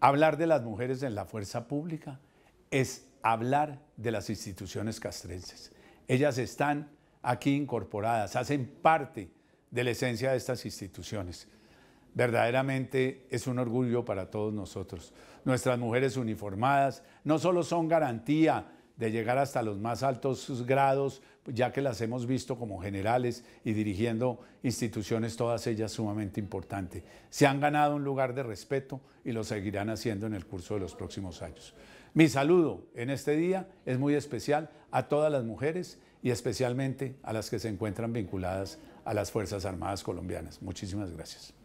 Hablar de las mujeres en la fuerza pública es hablar de las instituciones castrenses. Ellas están aquí incorporadas, hacen parte de la esencia de estas instituciones. Verdaderamente es un orgullo para todos nosotros. Nuestras mujeres uniformadas no solo son garantía de llegar hasta los más altos grados, ya que las hemos visto como generales y dirigiendo instituciones, todas ellas sumamente importantes. Se han ganado un lugar de respeto y lo seguirán haciendo en el curso de los próximos años. Mi saludo en este día es muy especial a todas las mujeres y especialmente a las que se encuentran vinculadas a las Fuerzas Armadas colombianas. Muchísimas gracias.